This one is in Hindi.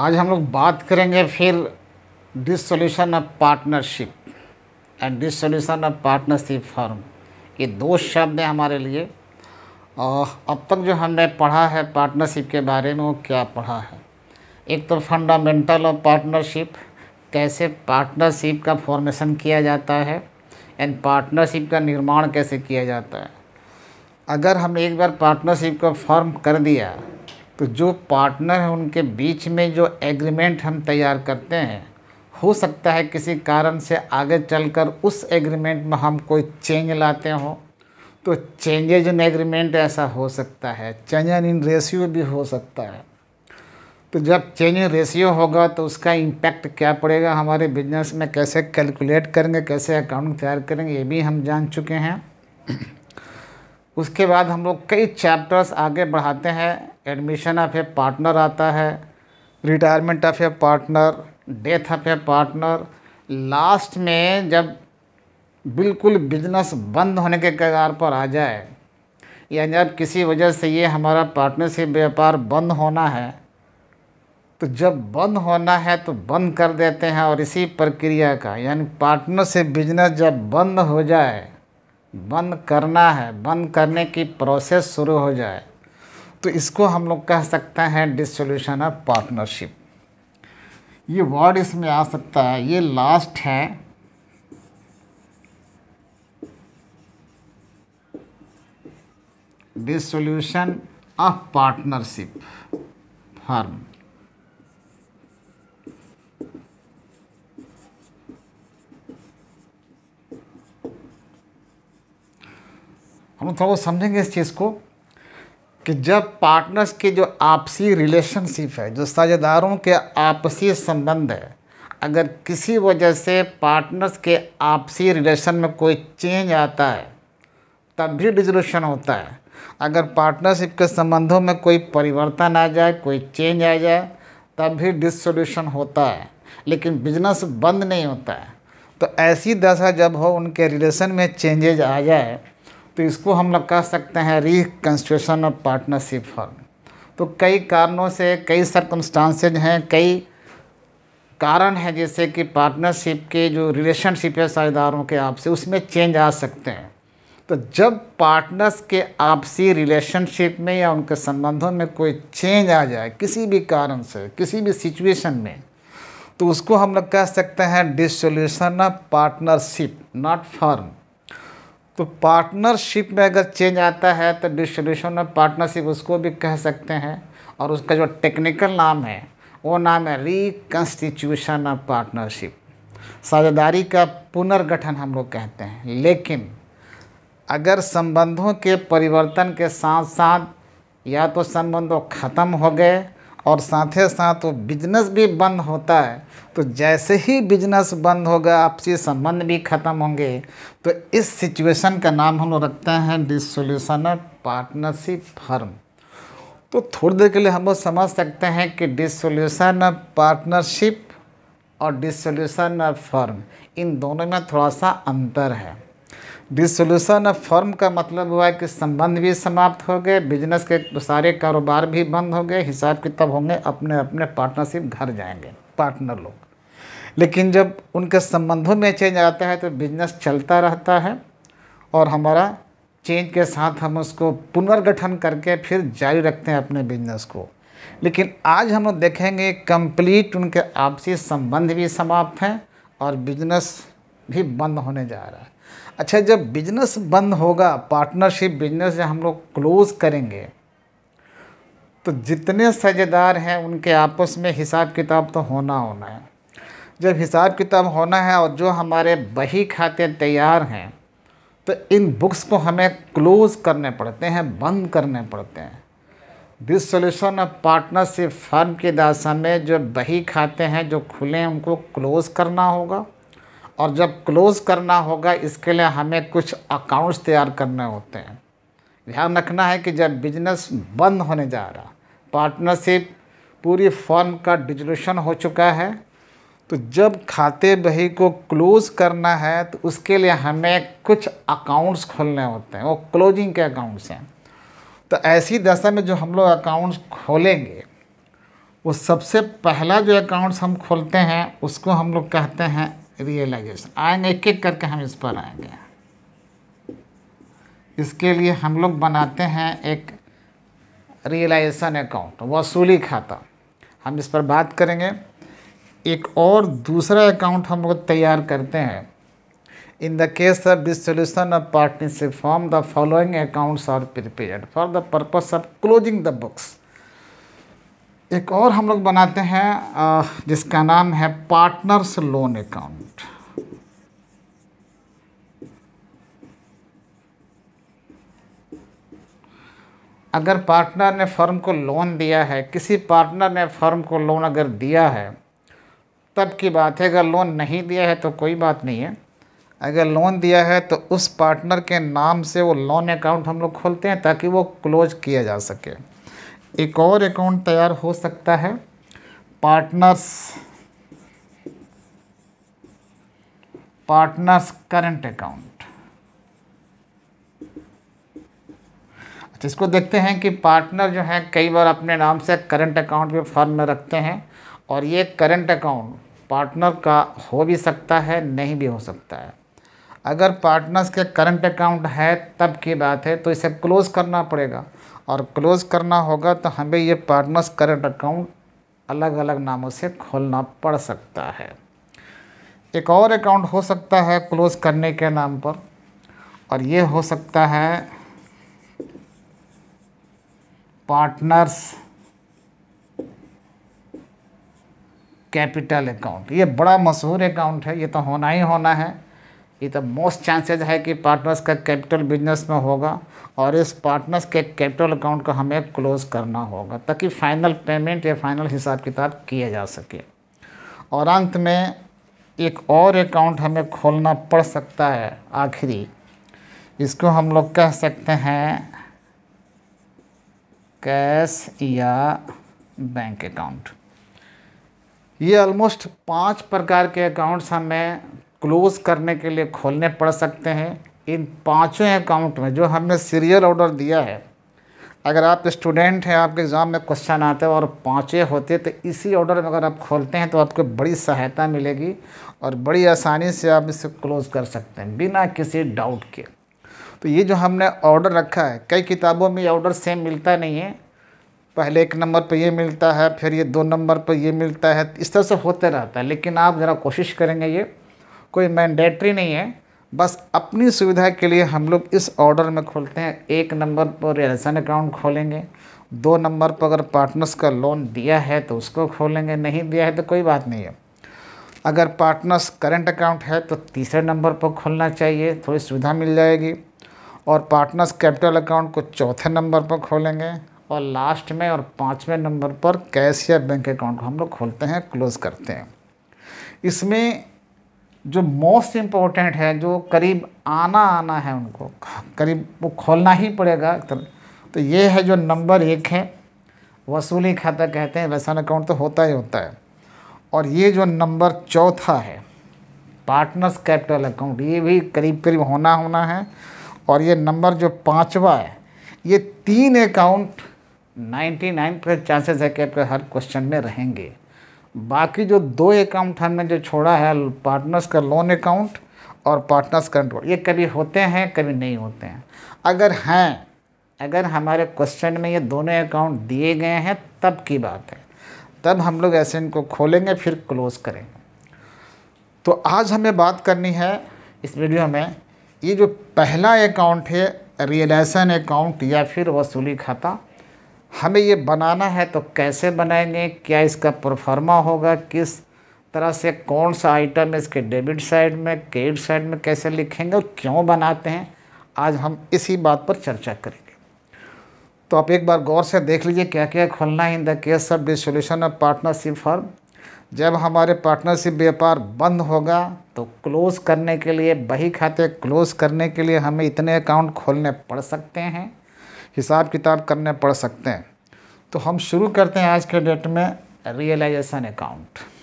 आज हम लोग बात करेंगे फिर dissolution of partnership and dissolution of partnership firm ये दो शब्द हैं हमारे लिए और अब तक जो हमने पढ़ा है पार्टनरशिप के बारे में वो क्या पढ़ा है एक तो फंडामेंटल ऑफ पार्टनरशिप कैसे पार्टनरशिप का फॉर्मेशन किया जाता है एंड पार्टनरशिप का निर्माण कैसे किया जाता है अगर हमने एक बार पार्टनरशिप को फॉर्म कर दिया तो जो पार्टनर हैं उनके बीच में जो एग्रीमेंट हम तैयार करते हैं हो सकता है किसी कारण से आगे चलकर उस एग्रीमेंट में हम कोई चेंज लाते हों तो चेंजेज इन एग्रीमेंट ऐसा हो सकता है चेंज इन रेशियो भी हो सकता है तो जब चेंज इन रेशियो होगा तो उसका इम्पैक्ट क्या पड़ेगा हमारे बिजनेस में कैसे कैलकुलेट करेंगे कैसे अकाउंट तैयार करेंगे ये भी हम जान चुके हैं उसके बाद हम लोग कई चैप्टर्स आगे बढ़ाते हैं एडमिशन ऑफ ए पार्टनर आता है retirement of a partner death of a partner last में जब बिल्कुल बिजनेस बंद होने के कगार पर आ जाए या जब किसी वजह से ये हमारा पार्टनरशिप व्यापार बंद होना है तो जब बंद होना है तो बंद कर देते हैं और इसी प्रक्रिया का यानी पार्टनर से बिजनेस जब बंद हो जाए बंद करना है बंद करने की प्रोसेस शुरू हो जाए तो इसको हम लोग कह सकते हैं डिसोल्यूशन ऑफ पार्टनरशिप ये वर्ड इसमें आ सकता है ये लास्ट है डिसोल्यूशन ऑफ पार्टनरशिप फर्म हम थोड़ा समझेंगे इस चीज़ को कि जब पार्टनर्स के जो आपसी रिलेशनशिप है जो साझेदारों के आपसी संबंध है अगर किसी वजह से पार्टनर्स के आपसी रिलेशन में कोई चेंज आता है तब भी डिजोल्यूशन होता है अगर पार्टनरशिप के संबंधों में कोई परिवर्तन आ जाए कोई चेंज आ जाए तब भी डिसोल्यूशन होता है लेकिन बिजनेस बंद नहीं होता है तो ऐसी दशा जब हो उनके रिलेशन में चेंजेज आ जाए तो इसको हम लोग कह सकते हैं रिकन्स्ट्रक्शन और पार्टनरशिप फॉर्म तो कई कारणों से कई सर्कमस्टांसेज हैं कई कारण हैं जैसे कि पार्टनरशिप के जो रिलेशनशिप है साझेदारों के आपसे उसमें चेंज आ सकते हैं तो जब पार्टनर्स के आपसी रिलेशनशिप में या उनके संबंधों में कोई चेंज आ जाए किसी भी कारण से किसी भी सिचुएशन में तो उसको हम लोग कह सकते हैं dissolution of partnership not firm तो पार्टनरशिप में अगर चेंज आता है तो डिस्ट्रीब्यूशन ऑफ पार्टनरशिप उसको भी कह सकते हैं और उसका जो टेक्निकल नाम है वो नाम है रिकन्स्टिट्यूशन ऑफ पार्टनरशिप साझेदारी का पुनर्गठन हम लोग कहते हैं लेकिन अगर संबंधों के परिवर्तन के साथ साथ या तो संबंधों ख़त्म हो गए और साथ ही साथ वो बिजनेस भी बंद होता है तो जैसे ही बिजनेस बंद होगा आपसी संबंध भी ख़त्म होंगे तो इस सिचुएशन का नाम हम लोग रखते हैं डिसोल्यूशन ऑफ पार्टनरशिप फर्म तो थोड़ी देर के लिए हम लोग समझ सकते हैं कि डिसोल्यूशन ऑफ पार्टनरशिप और डिसोल्यूशन ऑफ फर्म इन दोनों में थोड़ा सा अंतर है डिसोल्यूशन ऑफ फर्म का मतलब हुआ कि संबंध भी समाप्त हो गए बिजनेस के सारे कारोबार भी बंद हो गए हिसाब किताब होंगे अपने अपने पार्टनरशिप घर जाएंगे पार्टनर लोग लेकिन जब उनके संबंधों में चेंज आता है तो बिजनेस चलता रहता है और हमारा चेंज के साथ हम उसको पुनर्गठन करके फिर जारी रखते हैं अपने बिजनेस को लेकिन आज हम लोग देखेंगे कंप्लीट उनके आपसी संबंध भी समाप्त हैं और बिजनेस भी बंद होने जा रहा है अच्छा जब बिजनेस बंद होगा पार्टनरशिप बिजनेस जब हम लोग क्लोज़ करेंगे तो जितने सजेदार हैं उनके आपस में हिसाब किताब तो होना होना है जब हिसाब किताब होना है और जो हमारे बही खाते तैयार हैं तो इन बुक्स को हमें क्लोज़ करने पड़ते हैं बंद करने पड़ते हैं dissolution of partnership firm की दाशा में जो बही खाते हैं जो खुले हैं उनको क्लोज़ करना होगा और जब क्लोज़ करना होगा इसके लिए हमें कुछ अकाउंट्स तैयार करने होते हैं ध्यान रखना है कि जब बिजनेस बंद होने जा रहा पार्टनरशिप पूरी फॉर्म का डिजोल्यूशन हो चुका है तो जब खाते बही को क्लोज़ करना है तो उसके लिए हमें कुछ अकाउंट्स खोलने होते हैं वो क्लोजिंग के अकाउंट्स हैं तो ऐसी दशा में जो हम लोग अकाउंट्स खोलेंगे वो सबसे पहला जो अकाउंट्स हम खोलते हैं उसको हम लोग कहते हैं रियलाइजेशन आएंगे एक एक करके हम इस पर आएंगे इसके लिए हम लोग बनाते हैं एक रियलाइजेशन अकाउंट वसूली खाता हम इस पर बात करेंगे एक और दूसरा अकाउंट हम लोग तैयार करते हैं in the case of dissolution of partnership firm the following accounts are prepared for the purpose of closing the books एक और हम लोग बनाते हैं जिसका नाम है पार्टनर्स लोन अकाउंट अगर पार्टनर ने फर्म को लोन दिया है किसी पार्टनर ने फर्म को लोन अगर दिया है तब की बात है अगर लोन नहीं दिया है तो कोई बात नहीं है अगर लोन दिया है तो उस पार्टनर के नाम से वो लोन अकाउंट हम लोग खोलते हैं ताकि वो क्लोज किया जा सके एक और अकाउंट तैयार हो सकता है पार्टनर्स पार्टनर्स करंट अकाउंट तो इसको देखते हैं कि पार्टनर जो हैं कई बार अपने नाम से करंट अकाउंट भी फॉर्म में रखते हैं और ये करंट अकाउंट पार्टनर का हो भी सकता है नहीं भी हो सकता है अगर पार्टनर्स के करंट अकाउंट है तब की बात है तो इसे क्लोज़ करना पड़ेगा और क्लोज़ करना होगा तो हमें ये पार्टनर्स करंट अकाउंट अलग अलग नामों से खोलना पड़ सकता है एक और अकाउंट हो सकता है क्लोज़ करने के नाम पर और ये हो सकता है पार्टनर्स कैपिटल अकाउंट ये बड़ा मशहूर अकाउंट है ये तो होना ही होना है ये तो मोस्ट चांसेस है कि पार्टनर्स का कैपिटल बिजनेस में होगा और इस पार्टनर्स के कैपिटल अकाउंट को हमें क्लोज़ करना होगा ताकि फाइनल पेमेंट या फाइनल हिसाब किताब किया जा सके और अंत में एक और अकाउंट हमें खोलना पड़ सकता है आखिरी इसको हम लोग कह सकते हैं कैश या बैंक अकाउंट ये ऑलमोस्ट पांच प्रकार के अकाउंट्स हमें क्लोज करने के लिए खोलने पड़ सकते हैं इन पांचों अकाउंट में जो हमने सीरियल ऑर्डर दिया है अगर आप स्टूडेंट हैं आपके एग्ज़ाम में क्वेश्चन आते हैं और पाँचें होते तो इसी ऑर्डर में अगर आप खोलते हैं तो आपको बड़ी सहायता मिलेगी और बड़ी आसानी से आप इसे क्लोज़ कर सकते हैं बिना किसी डाउट के तो ये जो हमने ऑर्डर रखा है कई किताबों में ये ऑर्डर सेम मिलता नहीं है पहले एक नंबर पर ये मिलता है फिर ये दो नंबर पर ये मिलता है इस तरह से होते रहता है लेकिन आप ज़रा कोशिश करेंगे ये कोई मैंडेटरी नहीं है बस अपनी सुविधा के लिए हम लोग इस ऑर्डर में खोलते हैं एक नंबर पर रिलेशन अकाउंट खोलेंगे दो नंबर पर अगर पार्टनर्स का लोन दिया है तो उसको खोलेंगे नहीं दिया है तो कोई बात नहीं है अगर पार्टनर्स करेंट अकाउंट है तो तीसरे नंबर पर खोलना चाहिए थोड़ी सुविधा मिल जाएगी और पार्टनर्स कैपिटल अकाउंट को चौथे नंबर पर खोलेंगे और लास्ट में और पाँचवें नंबर पर कैश या बैंक अकाउंट को हम लोग खोलते हैं क्लोज़ करते हैं इसमें जो मोस्ट इम्पोर्टेंट है जो करीब आना आना है उनको करीब वो खोलना ही पड़ेगा तो, तो ये है जो नंबर एक है वसूली खाता कहते हैं वैसा अकाउंट तो होता ही होता है और ये जो नंबर चौथा है पार्टनर्स कैपिटल अकाउंट ये भी करीब करीब होना होना है और ये नंबर जो पाँचवा है ये तीन अकाउंट 99 परसेंट चांसेस है कि आपके हर क्वेश्चन में रहेंगे बाकी जो दो अकाउंट हमने जो छोड़ा है पार्टनर्स का लोन अकाउंट और पार्टनर्स कंट्रोल ये कभी होते हैं कभी नहीं होते हैं अगर हैं अगर हमारे क्वेश्चन में ये दोनों अकाउंट दिए गए हैं तब की बात है तब हम लोग ऐसे इनको खोलेंगे फिर क्लोज़ करेंगे तो आज हमें बात करनी है इस वीडियो में ये जो पहला अकाउंट है रियलाइसन अकाउंट या फिर वसूली खाता हमें ये बनाना है तो कैसे बनाएंगे क्या इसका परफार्मा होगा किस तरह से कौन सा आइटम इसके डेबिट साइड में क्रेडिट साइड में कैसे लिखेंगे और क्यों बनाते हैं आज हम इसी बात पर चर्चा करेंगे तो आप एक बार गौर से देख लीजिए क्या क्या खोलना है in the case of dissolution of partnership firm जब हमारे पार्टनरशिप व्यापार बंद होगा तो क्लोज़ करने के लिए बही खाते क्लोज़ करने के लिए हमें इतने अकाउंट खोलने पड़ सकते हैं हिसाब किताब करने पड़ सकते हैं तो हम शुरू करते हैं आज के डेट में रियलाइजेशन अकाउंट